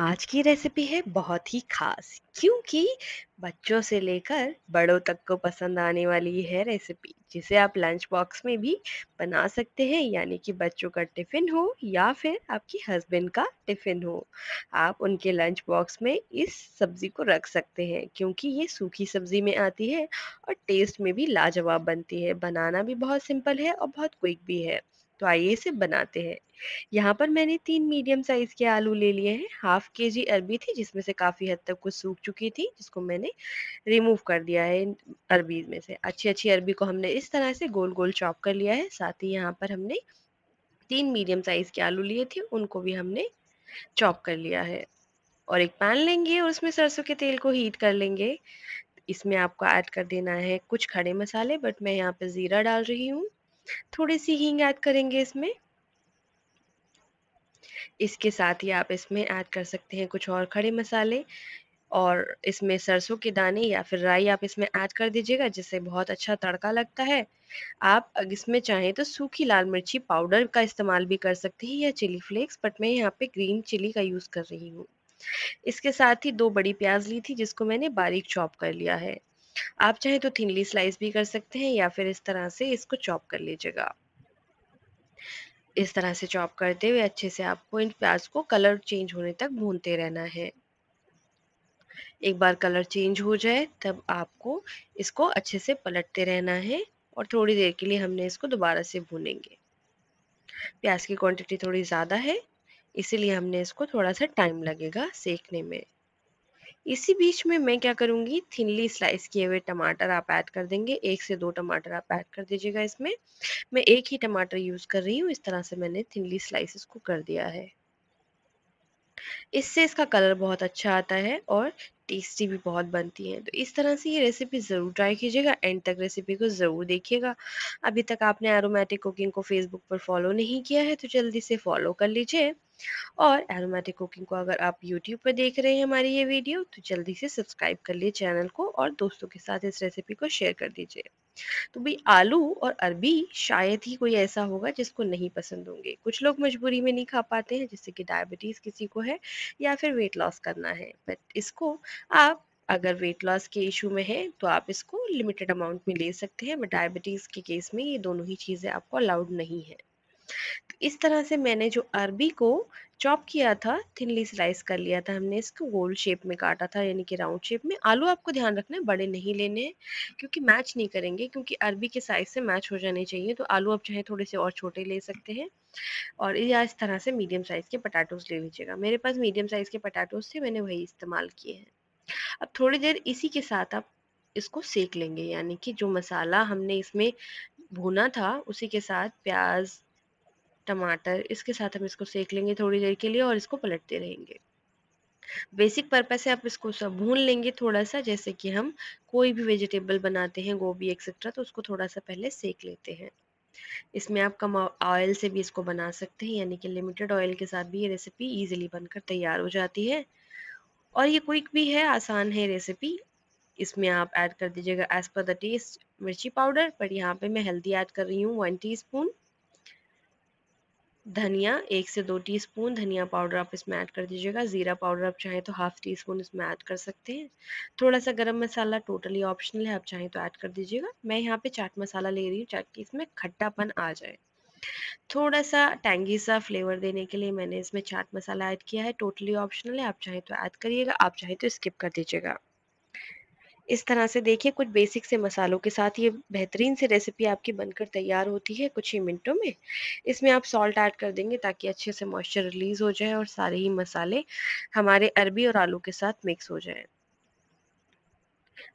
आज की रेसिपी है बहुत ही खास क्योंकि बच्चों से लेकर बड़ों तक को पसंद आने वाली है रेसिपी जिसे आप लंच बॉक्स में भी बना सकते हैं यानी कि बच्चों का टिफ़िन हो या फिर आपकी हस्बैंड का टिफ़िन हो आप उनके लंच बॉक्स में इस सब्ज़ी को रख सकते हैं क्योंकि ये सूखी सब्ज़ी में आती है और टेस्ट में भी लाजवाब बनती है बनाना भी बहुत सिंपल है और बहुत क्विक भी है तो आइए इसे बनाते हैं यहाँ पर मैंने तीन मीडियम साइज के आलू ले लिए हैं हाफ के जी अरबी थी जिसमें से काफ़ी हद तक कुछ सूख चुकी थी जिसको मैंने रिमूव कर दिया है अरबी में से अच्छी अच्छी अरबी को हमने इस तरह से गोल गोल चॉप कर लिया है साथ ही यहाँ पर हमने तीन मीडियम साइज के आलू लिए थे उनको भी हमने चॉप कर लिया है और एक पैन लेंगे और उसमें सरसों के तेल को हीट कर लेंगे इसमें आपको ऐड कर देना है कुछ खड़े मसाले बट मैं यहाँ पर ज़ीरा डाल रही हूँ थोड़ी सी हींग ऐड करेंगे इसमें इसके साथ ही आप इसमें ऐड कर सकते हैं कुछ और खड़े मसाले और इसमें सरसों के दाने या फिर राई आप इसमें ऐड कर दीजिएगा जिससे बहुत अच्छा तड़का लगता है आप इसमें चाहें तो सूखी लाल मिर्ची पाउडर का इस्तेमाल भी कर सकते हैं या चिली फ्लेक्स बट मैं यहाँ पे ग्रीन चिली का यूज़ कर रही हूँ इसके साथ ही दो बड़ी प्याज ली थी जिसको मैंने बारीक चॉप कर लिया है आप चाहे तो थिनली स्लाइस भी कर सकते हैं या फिर इस तरह से इसको चॉप कर लीजिएगा इस तरह से चॉप करते हुए अच्छे से आपको इन प्याज को कलर चेंज होने तक भूनते रहना है एक बार कलर चेंज हो जाए तब आपको इसको अच्छे से पलटते रहना है और थोड़ी देर के लिए हमने इसको दोबारा से भूनेंगे प्याज की क्वांटिटी थोड़ी ज़्यादा है इसीलिए हमने इसको थोड़ा सा टाइम लगेगा सेकने में इसी बीच में मैं क्या करूंगी थिनली स्लाइस किए हुए टमाटर आप ऐड कर देंगे एक से दो टमाटर आप ऐड कर दीजिएगा इसमें मैं एक ही टमाटर यूज़ कर रही हूँ इस तरह से मैंने थिनली स्लाइसिस को कर दिया है इससे इसका कलर बहुत अच्छा आता है और टेस्टी भी बहुत बनती है तो इस तरह से ये रेसिपी ज़रूर ट्राई कीजिएगा एंड तक रेसिपी को ज़रूर देखिएगा अभी तक आपने एरोमेटिक कुकिंग को फेसबुक पर फॉलो नहीं किया है तो जल्दी से फॉलो कर लीजिए और एरोमेटिक कुकिंग को अगर आप यूट्यूब पर देख रहे हैं हमारी ये वीडियो तो जल्दी से सब्सक्राइब कर लिए चैनल को और दोस्तों के साथ इस रेसिपी को शेयर कर दीजिए तो भाई आलू और अरबी शायद ही कोई ऐसा होगा जिसको नहीं पसंद होंगे कुछ लोग मजबूरी में नहीं खा पाते हैं जैसे कि डायबिटीज़ किसी को है या फिर वेट लॉस करना है बट इसको आप अगर वेट लॉस के इशू में है तो आप इसको लिमिटेड अमाउंट में ले सकते हैं बट डायबिटीज़ के केस में ये दोनों ही चीज़ें आपको अलाउड नहीं है इस तरह से मैंने जो अरबी को चॉप किया था थिनली स्लाइस कर लिया था हमने इसको गोल शेप में काटा था यानी कि राउंड शेप में आलू आपको ध्यान रखना है बड़े नहीं लेने हैं क्योंकि मैच नहीं करेंगे क्योंकि अरबी के साइज से मैच हो जाने चाहिए तो आलू आप चाहे थोड़े से और छोटे ले सकते हैं और या इस तरह से मीडियम साइज़ के पटाटोज ले लीजिएगा मेरे पास मीडियम साइज़ के पटाटोज थे मैंने वही इस्तेमाल किए हैं अब थोड़ी देर इसी के साथ आप इसको सेक लेंगे यानी कि जो मसाला हमने इसमें भुना था उसी के साथ प्याज टमाटर इसके साथ हम इसको सेक लेंगे थोड़ी देर के लिए और इसको पलटते रहेंगे बेसिक पर्पज़ है आप इसको सब भून लेंगे थोड़ा सा जैसे कि हम कोई भी वेजिटेबल बनाते हैं गोभी एक्सेट्रा तो उसको थोड़ा सा पहले सेक लेते हैं इसमें आप कम ऑयल से भी इसको बना सकते हैं यानी कि लिमिटेड ऑयल के साथ भी ये रेसिपी इजीली बनकर तैयार हो जाती है और ये क्विक भी है आसान है रेसिपी इसमें आप ऐड कर दीजिएगा एज पर द टेस्ट मिर्ची पाउडर पर यहाँ पे मैं हेल्दी ऐड कर रही हूँ वन टीस्पून धनिया एक से दो टीस्पून धनिया पाउडर आप इसमें ऐड कर दीजिएगा ज़ीरा पाउडर आप चाहें तो हाफ़ टी स्पून इसमें ऐड कर सकते हैं थोड़ा सा गरम मसाला टोटली ऑप्शनल है आप चाहें तो ऐड कर दीजिएगा मैं यहाँ पे चाट मसाला ले रही हूँ ताकि इसमें खट्टापन आ जाए थोड़ा सा टैंगी सा फ्लेवर देने के लिए मैंने इसमें चाट मसाला ऐड किया है टोटली ऑप्शनल है आप चाहें तो ऐड करिएगा आप चाहें तो स्किप कर दीजिएगा इस तरह से देखिए कुछ बेसिक से मसालों के साथ ये बेहतरीन से रेसिपी आपकी बनकर तैयार होती है कुछ ही मिनटों में इसमें आप सॉल्ट ऐड कर देंगे ताकि अच्छे से मॉइस्चर रिलीज़ हो जाए और सारे ही मसाले हमारे अरबी और आलू के साथ मिक्स हो जाए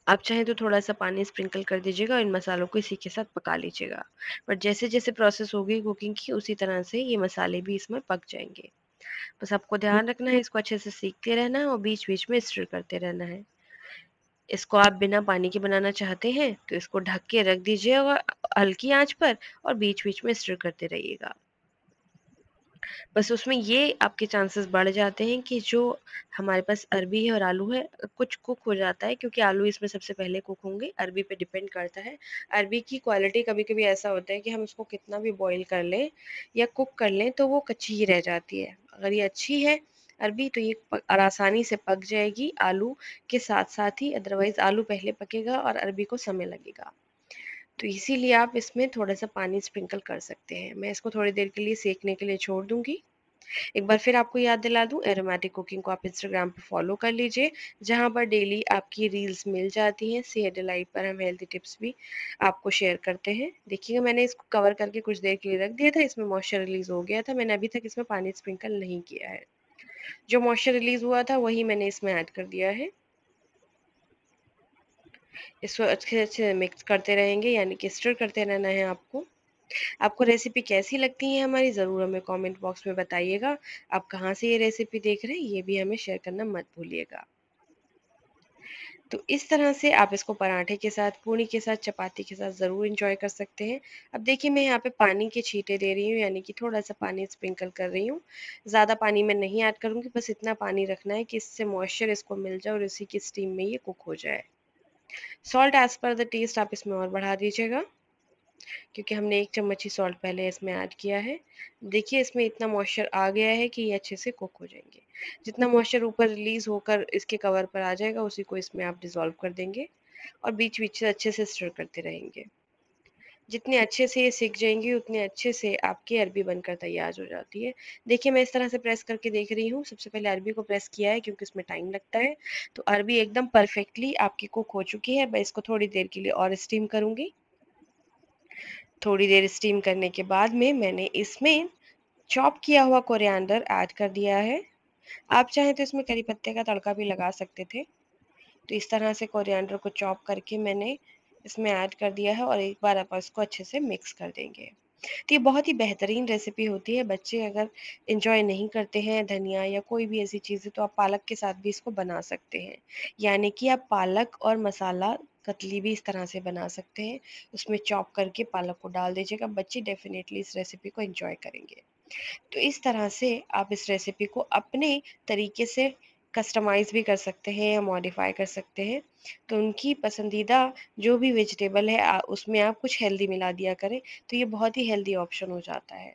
आप चाहें तो थोड़ा सा पानी स्प्रिंकल कर दीजिएगा और इन मसालों को इसी के साथ पका लीजिएगा पर जैसे जैसे प्रोसेस होगी कुकिंग की उसी तरह से ये मसाले भी इसमें पक जाएंगे बस आपको ध्यान रखना है इसको अच्छे से सीखते रहना है और बीच बीच में स्टर करते रहना है इसको आप बिना पानी के बनाना चाहते हैं तो इसको ढक के रख दीजिए और हल्की आंच पर और बीच बीच में स्टर करते रहिएगा बस उसमें ये आपके चांसेस बढ़ जाते हैं कि जो हमारे पास अरबी है और आलू है कुछ कुक हो जाता है क्योंकि आलू इसमें सबसे पहले कुक होंगे अरबी पे डिपेंड करता है अरबी की क्वालिटी कभी कभी ऐसा होता है कि हम उसको कितना भी बॉईल कर लें या कुक कर लें तो वो कच्ची ही रह जाती है अगर ये अच्छी है अरबी तो ये आसानी से पक जाएगी आलू के साथ साथ ही अदरवाइज़ आलू पहले पकेगा और अरबी को समय लगेगा तो इसीलिए आप इसमें थोड़ा सा पानी स्प्रिंकल कर सकते हैं मैं इसको थोड़ी देर के लिए सेकने के लिए छोड़ दूंगी एक बार फिर आपको याद दिला दूं एरोमेटिक कुकिंग को आप इंस्टाग्राम पर फॉलो कर लीजिए जहां पर डेली आपकी रील्स मिल जाती हैं सेहत डिलाइट पर हम हेल्थी टिप्स भी आपको शेयर करते हैं देखिएगा मैंने इसको कवर करके कुछ देर के लिए रख दिया था इसमें मॉइस्चर रिलीज हो गया था मैंने अभी तक इसमें पानी स्प्रिंकल नहीं किया है जो मॉइस्चर रिलीज हुआ था वही मैंने इसमें ऐड कर दिया है इसको अच्छे अच्छे मिक्स करते रहेंगे यानी कि स्टर करते रहना है आपको आपको रेसिपी कैसी लगती है हमारी ज़रूर हमें कमेंट बॉक्स में बताइएगा आप कहाँ से ये रेसिपी देख रहे हैं ये भी हमें शेयर करना मत भूलिएगा तो इस तरह से आप इसको पराठे के साथ पूड़ी के साथ चपाती के साथ ज़रूर इंजॉय कर सकते हैं अब देखिए मैं यहाँ पे पानी के छींटे दे रही हूँ यानी कि थोड़ा सा पानी स्प्रिंकल कर रही हूँ ज़्यादा पानी मैं नहीं ऐड करूँगी बस इतना पानी रखना है कि इससे मॉइस्चर इसको मिल जाए और इसी की स्टीम में ये कुक हो जाए salt as per the taste आप इसमें और बढ़ा दीजिएगा क्योंकि हमने एक चम्मच ही सॉल्ट पहले इसमें ऐड किया है देखिए इसमें इतना मॉइस्चर आ गया है कि ये अच्छे से कुक हो जाएंगे जितना मॉइस्चर ऊपर रिलीज़ होकर इसके कवर पर आ जाएगा उसी को इसमें आप डिज़ोल्व कर देंगे और बीच बीच से अच्छे से स्टर करते रहेंगे जितने अच्छे से ये सीख जाएंगी उतने अच्छे से आपकी अरबी बनकर तैयार हो जाती है देखिए मैं इस तरह से प्रेस करके देख रही हूँ सबसे पहले अरबी को प्रेस किया है क्योंकि इसमें टाइम लगता है तो अरबी एकदम परफेक्टली आपकी कुक हो चुकी है मैं इसको थोड़ी देर के लिए और स्टीम करूँगी थोड़ी देर स्टीम करने के बाद में मैंने इसमें चॉप किया हुआ कोरिएंडर ऐड कर दिया है आप चाहें तो इसमें करी पत्ते का तड़का भी लगा सकते थे तो इस तरह से कोरिएंडर को चॉप करके मैंने इसमें ऐड कर दिया है और एक बार आप इसको अच्छे से मिक्स कर देंगे तो ये बहुत ही बेहतरीन रेसिपी होती है बच्चे अगर इंजॉय नहीं करते हैं धनिया या कोई भी ऐसी चीज़ें तो आप पालक के साथ भी इसको बना सकते हैं यानी कि आप पालक और मसाला कतली भी इस तरह से बना सकते हैं उसमें चॉप करके पालक को डाल दीजिएगा बच्चे डेफिनेटली इस रेसिपी को इंजॉय करेंगे तो इस तरह से आप इस रेसिपी को अपने तरीके से कस्टमाइज़ भी कर सकते हैं या मॉडिफाई कर सकते हैं तो उनकी पसंदीदा जो भी वेजिटेबल है उसमें आप कुछ हेल्दी मिला दिया करें तो ये बहुत ही हेल्दी ऑप्शन हो जाता है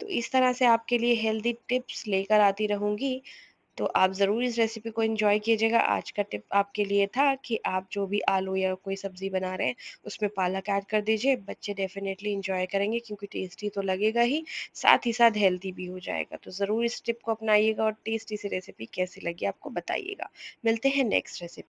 तो इस तरह से आपके लिए हेल्दी टिप्स लेकर आती रहूँगी तो आप ज़रूर इस रेसिपी को इन्जॉय कीजिएगा आज का टिप आपके लिए था कि आप जो भी आलू या कोई सब्ज़ी बना रहे हैं उसमें पालक ऐड कर दीजिए बच्चे डेफिनेटली इन्जॉय करेंगे क्योंकि टेस्टी तो लगेगा ही साथ ही साथ हेल्दी भी हो जाएगा तो ज़रूर इस टिप को अपनाइएगा और टेस्टी सी रेसिपी कैसी लगी आपको बताइएगा मिलते हैं नेक्स्ट रेसिपी